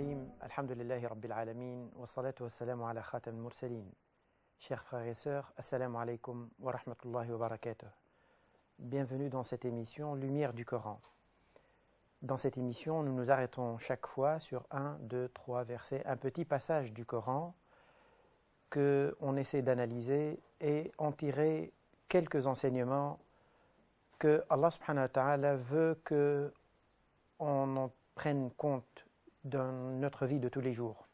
Bienvenue dans cette émission Lumière du Coran. Dans cette émission, nous nous arrêtons chaque fois sur un, deux, trois versets, un petit passage du Coran que on essaie d'analyser et en tirer quelques enseignements que Allah subhanahu wa ta'ala veut que on en prenne compte dans notre vie de tous les jours.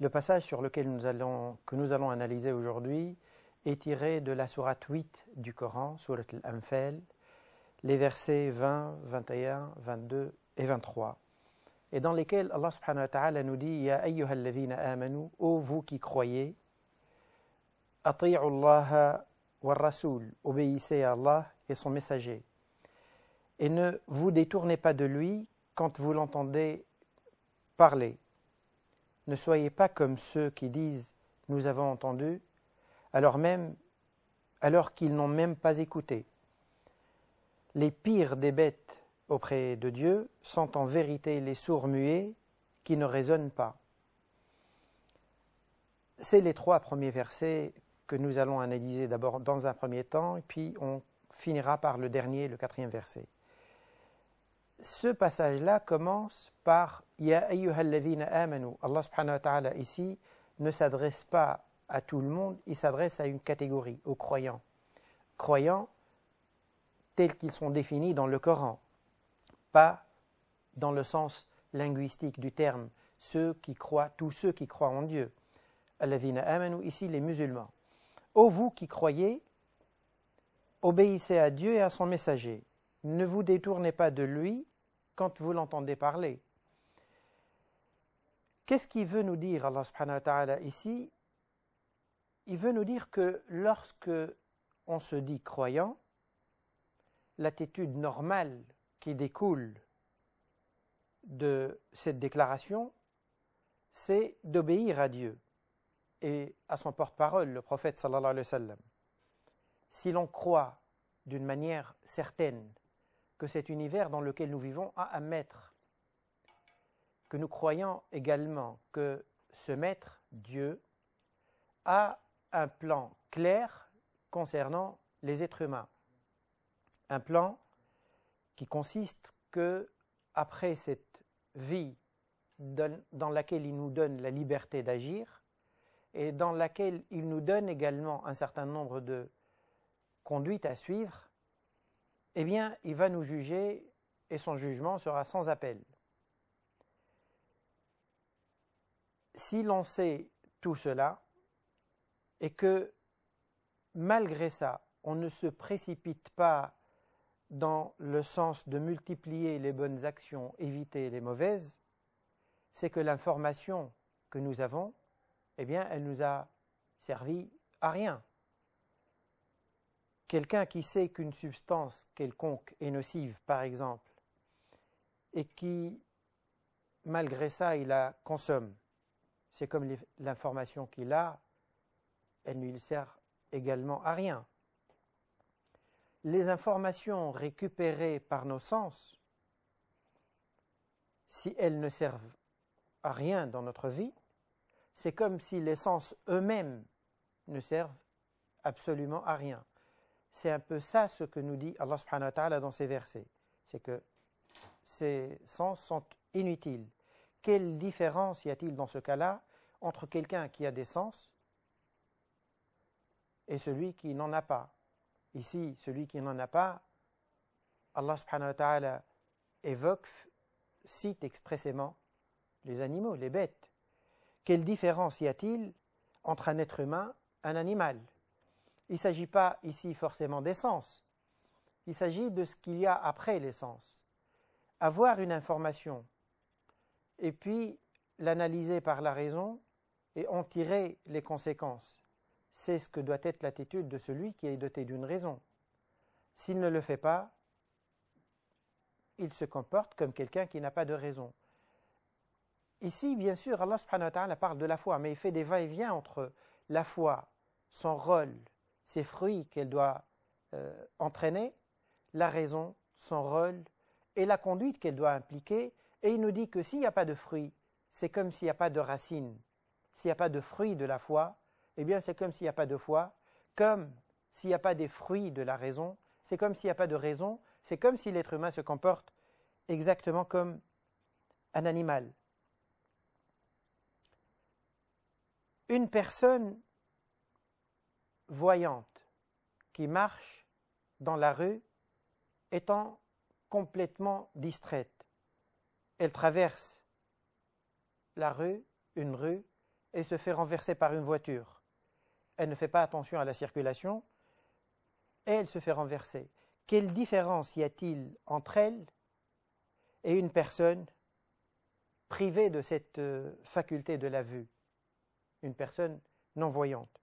Le passage sur lequel nous allons, que nous allons analyser aujourd'hui est tiré de la sourate 8 du Coran, surat al-Anfal, les versets 20, 21, 22 et 23, et dans lesquels Allah subhanahu wa nous dit « ô vous qui croyez, Allah wa rasoul, obéissez à Allah et son messager, et ne vous détournez pas de lui quand vous l'entendez Parlez. Ne soyez pas comme ceux qui disent Nous avons entendu, alors même alors qu'ils n'ont même pas écouté. Les pires des bêtes auprès de Dieu sont en vérité les sourds muets qui ne raisonnent pas. C'est les trois premiers versets que nous allons analyser d'abord dans un premier temps, et puis on finira par le dernier, le quatrième verset ce passage-là commence par Ya ayyuhalladhina amanu. Allah subhanahu wa ta'ala ici ne s'adresse pas à tout le monde, il s'adresse à une catégorie, aux croyants. Croyants tels qu'ils sont définis dans le Coran, pas dans le sens linguistique du terme, ceux qui croient, tous ceux qui croient en Dieu. Alladhina amanu, ici les musulmans. Ô vous qui croyez, obéissez à Dieu et à son messager. Ne vous détournez pas de lui quand vous l'entendez parler. Qu'est-ce qu'il veut nous dire Allah subhanahu wa ta'ala ici Il veut nous dire que lorsque on se dit croyant, l'attitude normale qui découle de cette déclaration, c'est d'obéir à Dieu et à son porte-parole, le prophète sallallahu alayhi wa sallam. Si l'on croit d'une manière certaine que cet univers dans lequel nous vivons a un maître, que nous croyons également que ce maître, Dieu, a un plan clair concernant les êtres humains. Un plan qui consiste que, après cette vie dans laquelle il nous donne la liberté d'agir, et dans laquelle il nous donne également un certain nombre de conduites à suivre, eh bien, il va nous juger et son jugement sera sans appel. Si l'on sait tout cela et que malgré ça, on ne se précipite pas dans le sens de multiplier les bonnes actions, éviter les mauvaises, c'est que l'information que nous avons, eh bien, elle nous a servi à rien. Quelqu'un qui sait qu'une substance quelconque est nocive, par exemple, et qui, malgré ça, il la consomme, c'est comme l'information qu'il a, elle ne lui sert également à rien. Les informations récupérées par nos sens, si elles ne servent à rien dans notre vie, c'est comme si les sens eux-mêmes ne servent absolument à rien. C'est un peu ça ce que nous dit Allah subhanahu wa ta'ala dans ces versets. C'est que ces sens sont inutiles. Quelle différence y a-t-il dans ce cas-là entre quelqu'un qui a des sens et celui qui n'en a pas Ici, celui qui n'en a pas, Allah subhanahu wa ta'ala évoque, cite expressément les animaux, les bêtes. Quelle différence y a-t-il entre un être humain et un animal il ne s'agit pas ici forcément d'essence, il s'agit de ce qu'il y a après l'essence. Avoir une information et puis l'analyser par la raison et en tirer les conséquences, c'est ce que doit être l'attitude de celui qui est doté d'une raison. S'il ne le fait pas, il se comporte comme quelqu'un qui n'a pas de raison. Ici, bien sûr, Allah subhanahu parle de la foi, mais il fait des va-et-vient entre la foi, son rôle, ces fruits qu'elle doit euh, entraîner, la raison, son rôle et la conduite qu'elle doit impliquer, et il nous dit que s'il n'y a pas de fruits, c'est comme s'il n'y a pas de racines, s'il n'y a pas de fruits de la foi, eh bien c'est comme s'il n'y a pas de foi, comme s'il n'y a pas des fruits de la raison, c'est comme s'il n'y a pas de raison, c'est comme si l'être humain se comporte exactement comme un animal. Une personne voyante qui marche dans la rue étant complètement distraite. Elle traverse la rue, une rue, et se fait renverser par une voiture. Elle ne fait pas attention à la circulation et elle se fait renverser. Quelle différence y a-t-il entre elle et une personne privée de cette euh, faculté de la vue, une personne non-voyante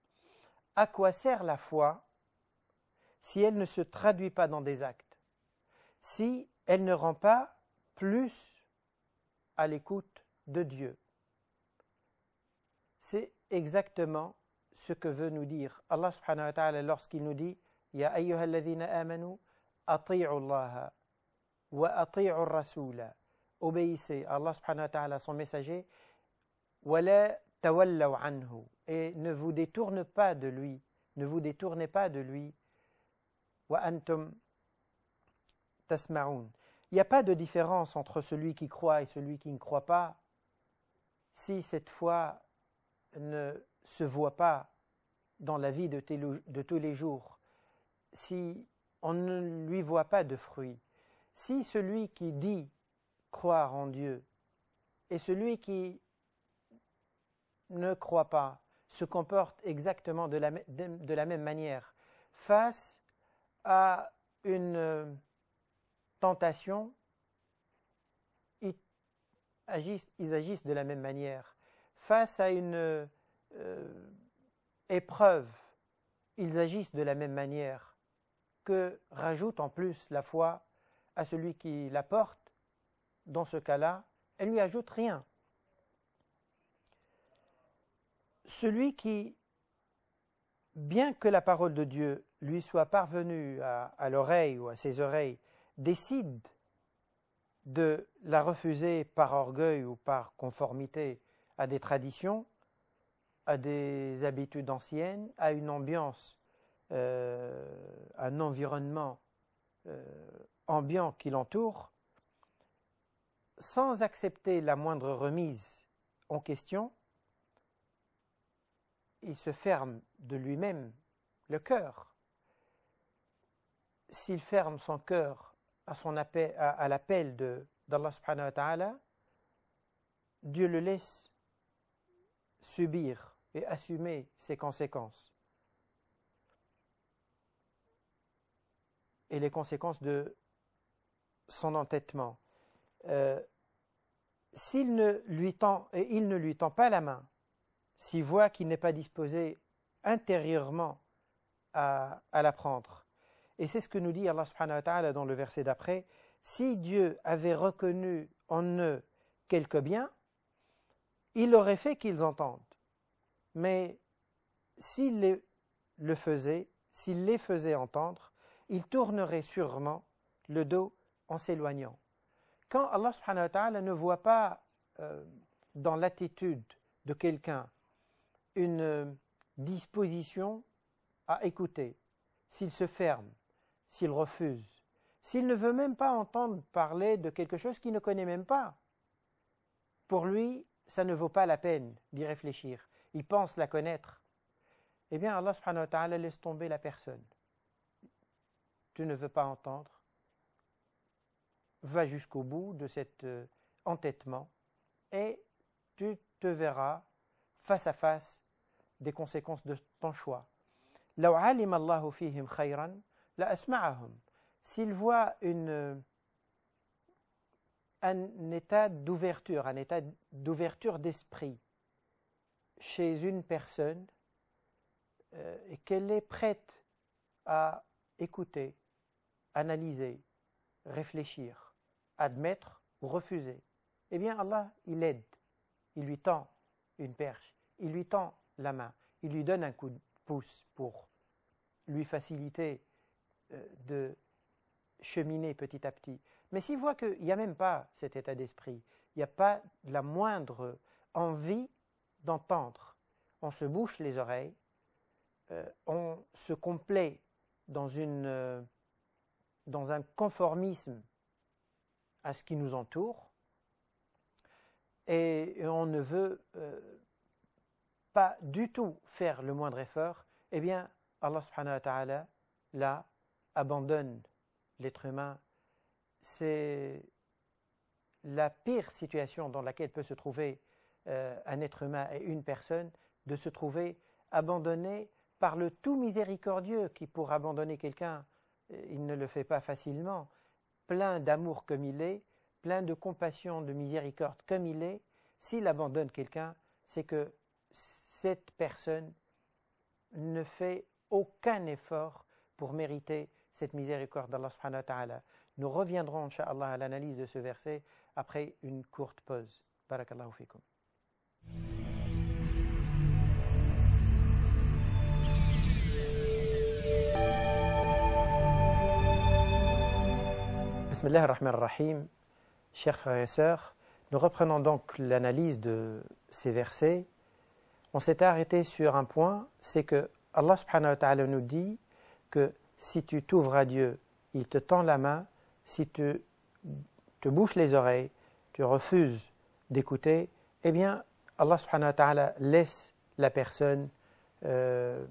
à quoi sert la foi si elle ne se traduit pas dans des actes, si elle ne rend pas plus à l'écoute de Dieu. C'est exactement ce que veut nous dire Allah subhanahu wa ta'ala lorsqu'il nous dit Ya alladhina amanu ati'u Allah wa ati'u Rasula Obéissez Allah subhanahu wa ta'ala son messager wa la tawallaw anhu et ne vous détournez pas de lui, ne vous détournez pas de lui. Wa antum Il n'y a pas de différence entre celui qui croit et celui qui ne croit pas si cette foi ne se voit pas dans la vie de, de tous les jours, si on ne lui voit pas de fruits, si celui qui dit croire en Dieu et celui qui ne croit pas se comportent exactement de la, même manière face à une euh, tentation, ils agissent, ils agissent de la même manière. Face à une euh, épreuve, ils agissent de la même manière. Que rajoute en plus la foi à celui qui la porte Dans ce cas-là, elle lui ajoute rien. celui qui, bien que la parole de Dieu lui soit parvenue à, l'oreille ou à ses oreilles, décide de la refuser par orgueil ou par conformité à des traditions, à des habitudes anciennes, à une ambiance, euh, un environnement euh, ambiant qui l'entoure, sans accepter la moindre remise en question, il se ferme de lui-même le cœur. S'il ferme son cœur à, l'appel d'Allah subhanahu wa ta'ala, Dieu le laisse subir et assumer ses conséquences. Et les conséquences de son entêtement. Euh, s'il ne lui tend, il ne lui tend pas la main, s'il voit qu'il n'est pas disposé intérieurement à, l'apprendre. Et c'est ce que nous dit Allah subhanahu wa dans le verset d'après. Si Dieu avait reconnu en eux quelque bien, il aurait fait qu'ils entendent. Mais s'il le faisait, s'il les faisait entendre, ils tourneraient sûrement le dos en s'éloignant. Quand Allah subhanahu wa ne voit pas euh, dans l'attitude de quelqu'un une euh, disposition à écouter, s'il se ferme, s'il refuse, s'il ne veut même pas entendre parler de quelque chose qu'il ne connaît même pas. Pour lui, ça ne vaut pas la peine d'y réfléchir. Il pense la connaître. Eh bien, Allah subhanahu wa ta'ala laisse tomber la personne. Tu ne veux pas entendre. Va jusqu'au bout de cet euh, entêtement et tu te verras face à face des conséquences de ton choix. s'il voit une, un état d'ouverture, un état d'ouverture d'esprit chez une personne euh, et qu'elle est prête à écouter, analyser, réfléchir, admettre ou refuser, eh bien Allah, il aide, il lui tend une perche. Il lui tend la main, il lui donne un coup de pouce pour lui faciliter euh, de cheminer petit à petit. Mais s'il voit qu'il n'y a même pas cet état d'esprit, il n'y a pas la moindre envie d'entendre, on se bouche les oreilles, euh, on se complaît dans, euh, dans un conformisme à ce qui nous entoure, et on ne veut euh, pas du tout faire le moindre effort, eh bien, Allah subhanahu wa ta'ala, là, abandonne l'être humain. C'est la pire situation dans laquelle peut se trouver euh, un être humain et une personne, de se trouver abandonné par le tout miséricordieux qui, pour abandonner quelqu'un, euh, il ne le fait pas facilement, plein d'amour comme il est, plein de compassion, de miséricorde comme il est, s'il abandonne quelqu'un, c'est que cette personne ne fait aucun effort pour mériter cette miséricorde d'Allah subhanahu Nous reviendrons, inshallah, à l'analyse de ce verset après une courte pause. Barakallahu fikum. بسم الله الرحمن الرحيم Chers frères et sœurs, nous reprenons donc l'analyse de ces versets. On s'est arrêté sur un point, c'est que Allah subhanahu wa ta'ala nous dit que si tu t'ouvres à Dieu, il te tend la main, si tu te bouches les oreilles, tu refuses d'écouter, eh bien Allah subhanahu wa laisse la personne euh,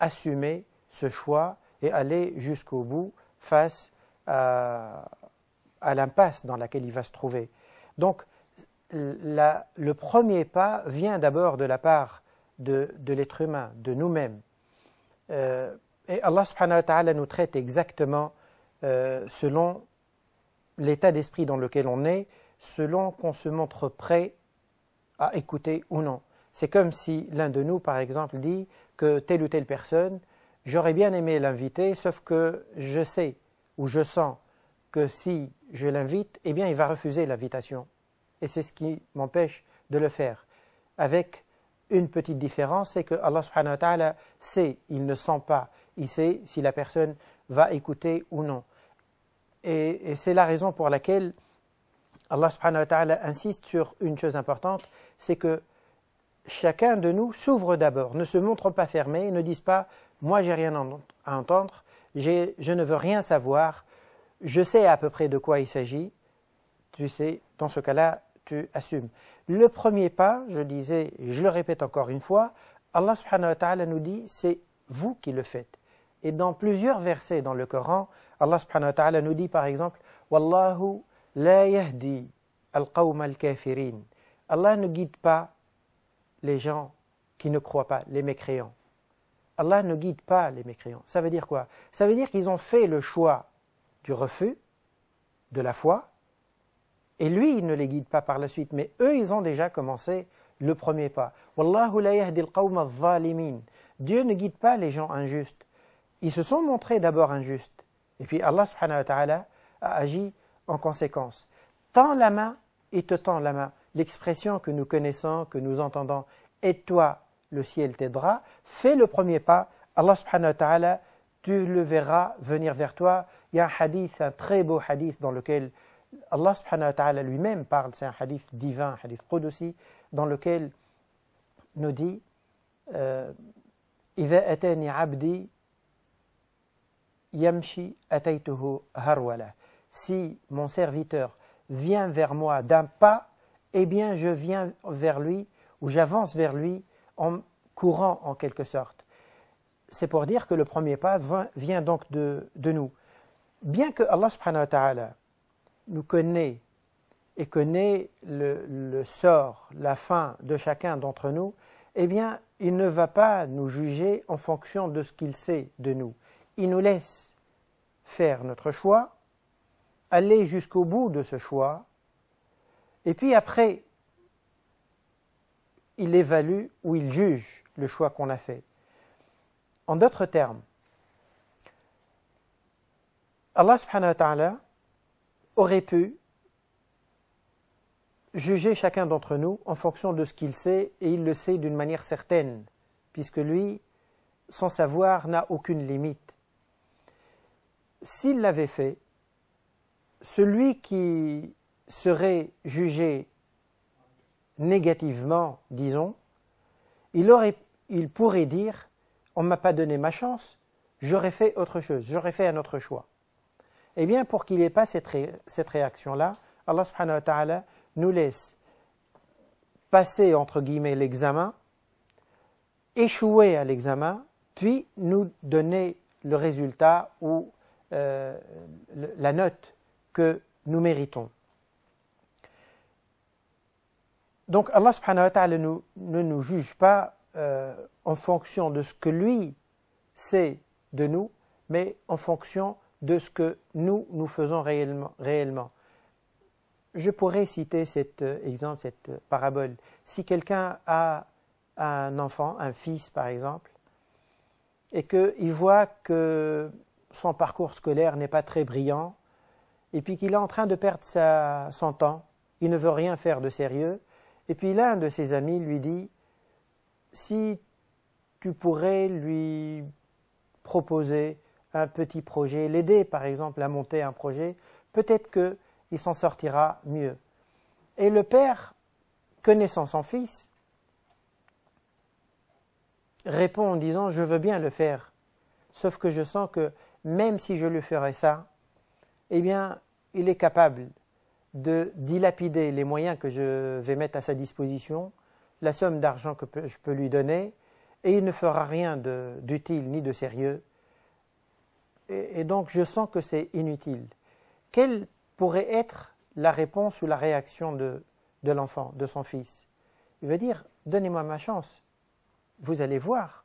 assumer ce choix et aller jusqu'au bout face à à l'impasse dans laquelle il va se trouver. Donc, le premier pas vient d'abord de la part de, l'être humain, de nous-mêmes. Euh, et Allah subhanahu wa nous traite exactement euh, selon l'état d'esprit dans lequel on est, selon qu'on se montre prêt à écouter ou non. C'est comme si l'un de nous, par exemple, dit que telle ou telle personne, j'aurais bien aimé l'inviter, sauf que je sais ou je sens que si je l'invite, eh bien, il va refuser l'invitation. Et c'est ce qui m'empêche de le faire. Avec une petite différence, c'est que Allah subhanahu wa ta'ala sait, il ne sent pas, il sait si la personne va écouter ou non. Et, c'est la raison pour laquelle Allah subhanahu wa ta'ala insiste sur une chose importante, c'est que chacun de nous s'ouvre d'abord, ne se montre pas fermé, ne dise pas « moi j'ai rien à entendre, je ne veux rien savoir, je sais à peu près de quoi il s'agit, tu sais, dans ce cas-là, tu assumes. Le premier pas, je disais, je le répète encore une fois, Allah nous dit, c'est vous qui le faites. Et dans plusieurs versets dans le Coran, Allah nous dit par exemple, Wallahu la yahdi al-qawm al-kafirin. Allah ne guide pas les gens qui ne croient pas, les mécréants. Allah ne guide pas les mécréants. Ça veut dire quoi Ça veut dire qu'ils ont fait le choix du refus de la foi, et lui, il ne les guide pas par la suite, mais eux, ils ont déjà commencé le premier pas. Wallahu la yahdi al Dieu ne guide pas les gens injustes. Ils se sont montrés d'abord injustes, et puis Allah a agi en conséquence. Tends la main et te tend la main. L'expression que nous connaissons, que nous entendons, et toi le ciel t'aidera. Fais le premier pas, Allah subhanahu wa tu le verras venir vers toi. Il y a un hadith, un très beau hadith dans lequel Allah subhanahu wa ta'ala lui-même parle, c'est un hadith divin, un hadith aussi, dans lequel nous dit euh, Si mon serviteur vient vers moi d'un pas, eh bien je viens vers lui ou j'avance vers lui en courant en quelque sorte c'est pour dire que le premier pas vient donc de, nous. Bien que Allah subhanahu wa ta'ala nous connaît et connaît le, le, sort, la fin de chacun d'entre nous, eh bien, il ne va pas nous juger en fonction de ce qu'il sait de nous. Il nous laisse faire notre choix, aller jusqu'au bout de ce choix, et puis après, il évalue ou il juge le choix qu'on a fait. En d'autres termes, Allah subhanahu wa ta'ala aurait pu juger chacun d'entre nous en fonction de ce qu'il sait, et il le sait d'une manière certaine, puisque lui, son savoir n'a aucune limite. S'il l'avait fait, celui qui serait jugé négativement, disons, il, aurait, il pourrait dire on ne m'a pas donné ma chance, j'aurais fait autre chose, j'aurais fait un autre choix. Eh bien, pour qu'il n'y ait pas cette, réaction-là, Allah subhanahu wa ta'ala nous laisse passer, entre guillemets, l'examen, échouer à l'examen, puis nous donner le résultat ou euh, la note que nous méritons. Donc Allah subhanahu wa ta'ala ne nous juge pas euh, en fonction de ce que lui sait de nous, mais en fonction de ce que nous, nous faisons réellement. réellement. Je pourrais citer cet euh, exemple, cette euh, parabole. Si quelqu'un a un enfant, un fils par exemple, et qu'il voit que son parcours scolaire n'est pas très brillant, et puis qu'il est en train de perdre son temps, il ne veut rien faire de sérieux, et puis l'un de ses amis lui dit, si tu pourrais lui proposer un petit projet, l'aider par exemple à monter un projet, peut-être qu'il s'en sortira mieux. Et le père, connaissant son fils, répond en disant je veux bien le faire, sauf que je sens que même si je lui ferais ça, eh bien, il est capable de dilapider les moyens que je vais mettre à sa disposition, la somme d'argent que je peux lui donner, et il ne fera rien d'utile ni de sérieux. Et, donc je sens que c'est inutile. Quelle pourrait être la réponse ou la réaction de, de l'enfant, de son fils Il va dire, donnez-moi ma chance, vous allez voir.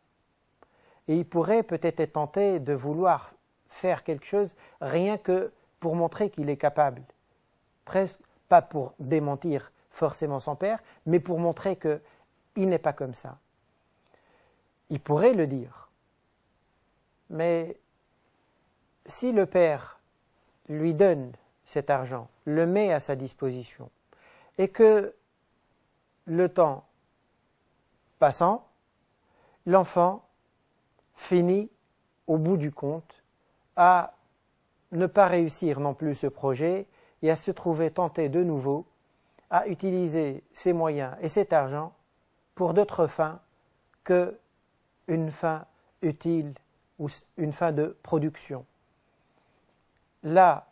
Et il pourrait peut-être être tenté de vouloir faire quelque chose rien que pour montrer qu'il est capable. Presque pas pour démentir forcément son père, mais pour montrer qu'il n'est pas comme ça il pourrait le dire. Mais si le père lui donne cet argent, le met à sa disposition, et que le temps passant, l'enfant finit au bout du compte à ne pas réussir non plus ce projet et à se trouver tenté de nouveau à utiliser ses moyens et cet argent pour d'autres fins que une fin utile ou une fin de production. Là,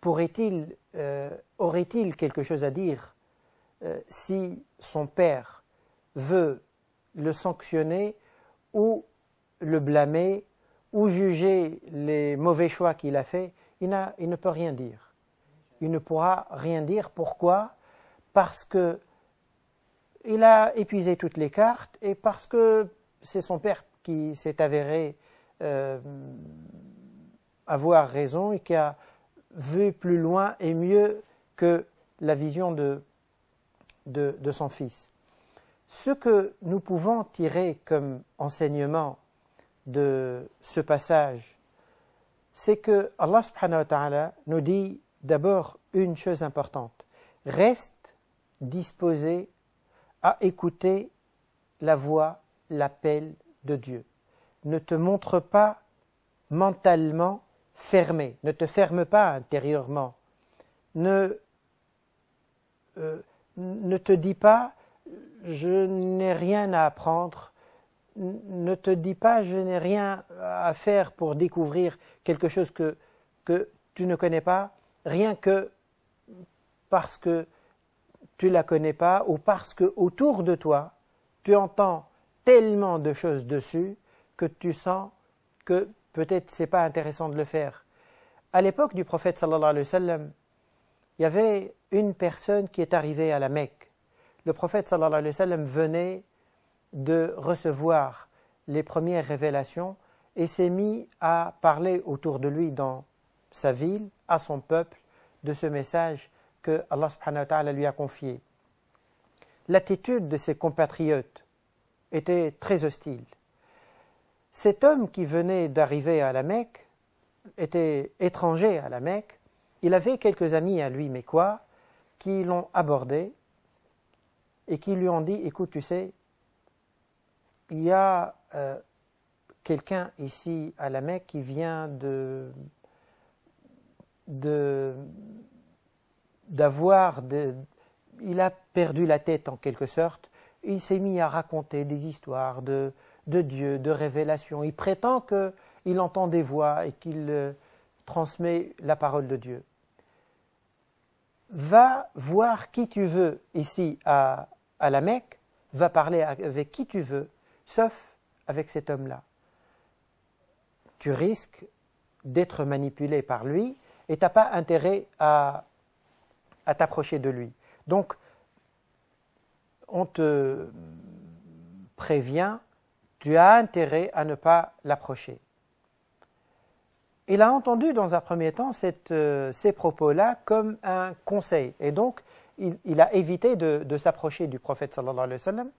pourrait-il, euh, aurait-il quelque chose à dire euh, si son père veut le sanctionner ou le blâmer ou juger les mauvais choix qu'il a faits, il, il ne peut rien dire. Il ne pourra rien dire. Pourquoi Parce que il a épuisé toutes les cartes et parce que c'est son père qui s'est avéré euh, avoir raison et qui a vu plus loin et mieux que la vision de, son fils. Ce que nous pouvons tirer comme enseignement de ce passage, c'est que Allah nous dit d'abord une chose importante. Reste disposé à écouter la voix l'appel de Dieu. Ne te montre pas mentalement fermé, ne te ferme pas intérieurement, ne, euh, ne te dis pas je n'ai rien à apprendre, ne te dis pas je n'ai rien à faire pour découvrir quelque chose que, que tu ne connais pas, rien que parce que tu la connais pas ou parce que autour de toi tu entends tellement de choses dessus que tu sens que peut-être ce n'est pas intéressant de le faire. À l'époque du prophète il y avait une personne qui est arrivée à la Mecque. Le prophète venait de recevoir les premières révélations et s'est mis à parler autour de lui dans sa ville, à son peuple, de ce message que Allah subhanahu wa lui a confié. L'attitude de ses compatriotes était très hostile. Cet homme qui venait d'arriver à la Mecque était étranger à la Mecque. Il avait quelques amis à lui, mais quoi, qui l'ont abordé et qui lui ont dit Écoute, tu sais, il y a euh, quelqu'un ici à la Mecque qui vient de d'avoir il a perdu la tête en quelque sorte il s'est mis à raconter des histoires de, Dieu, de révélations. Il prétend qu'il entend des voix et qu'il euh, transmet la parole de Dieu. Va voir qui tu veux ici à, à la Mecque, va parler avec qui tu veux, sauf avec cet homme-là. Tu risques d'être manipulé par lui et tu n'as pas intérêt à, à t'approcher de lui. Donc, on te prévient, tu as intérêt à ne pas l'approcher. Il a entendu dans un premier temps euh, ces propos-là comme un conseil. Et donc, il, a évité de, s'approcher du prophète sallallahu alayhi wa sallam.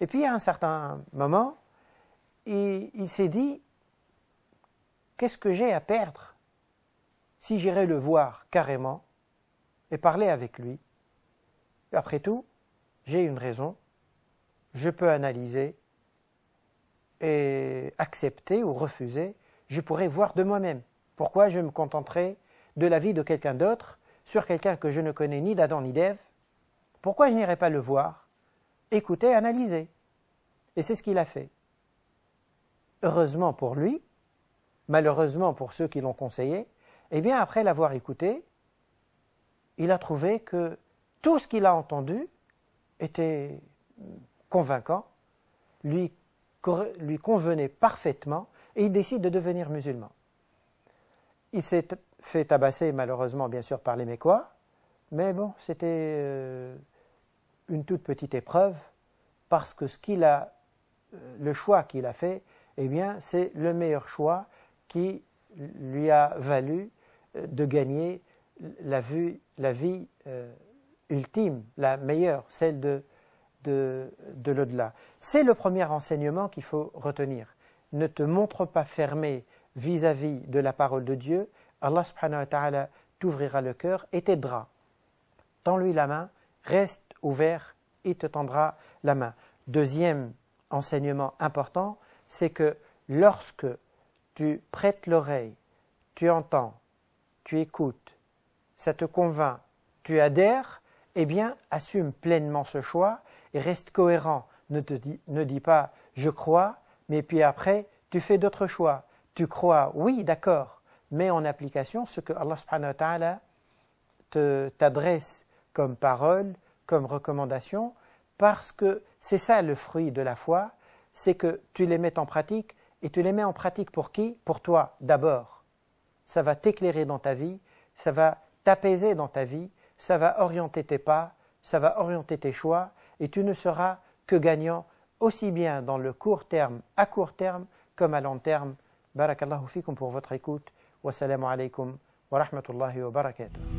Et puis, à un certain moment, il, il s'est dit, qu'est-ce que j'ai à perdre si j'irai le voir carrément et parler avec lui Après tout, j'ai une raison, je peux analyser et accepter ou refuser, je pourrais voir de moi-même. Pourquoi je me contenterai de l'avis de quelqu'un d'autre sur quelqu'un que je ne connais ni d'Adam ni d'Ève Pourquoi je n'irai pas le voir, écouter, analyser Et c'est ce qu'il a fait. Heureusement pour lui, malheureusement pour ceux qui l'ont conseillé, eh bien après l'avoir écouté, il a trouvé que tout ce qu'il a entendu était convaincant, lui, lui convenait parfaitement, et il décide de devenir musulman. Il s'est fait tabasser malheureusement bien sûr par les Mécois, mais bon, c'était euh, une toute petite épreuve, parce que ce qu'il a, euh, le choix qu'il a fait, eh bien, c'est le meilleur choix qui lui a valu euh, de gagner la, vie ultime, la meilleure, celle de, de, l'au-delà. C'est le premier enseignement qu'il faut retenir. Ne te montre pas fermé vis-à-vis de la parole de Dieu. Allah subhanahu wa ta'ala t'ouvrira le cœur et t'aidera. Tends-lui la main, reste ouvert, et te tendra la main. Deuxième enseignement important, c'est que lorsque tu prêtes l'oreille, tu entends, tu écoutes, ça te convainc, tu adhères, eh bien, assume pleinement ce choix et reste cohérent. Ne, dis, pas « je crois », mais puis après, tu fais d'autres choix. Tu crois, oui, d'accord, mais en application, ce que Allah subhanahu wa ta'ala t'adresse comme parole, comme recommandation, parce que c'est ça le fruit de la foi, c'est que tu les mets en pratique, et tu les mets en pratique pour qui Pour toi, d'abord. Ça va t'éclairer dans ta vie, ça va t'apaiser dans ta vie, ça va orienter tes pas, ça va orienter tes choix, et tu ne seras que gagnant aussi bien dans le court terme, à court terme, comme à long terme. Barakallahu fikum pour votre écoute. Wassalamu alaikum wa rahmatullahi wa barakatuh.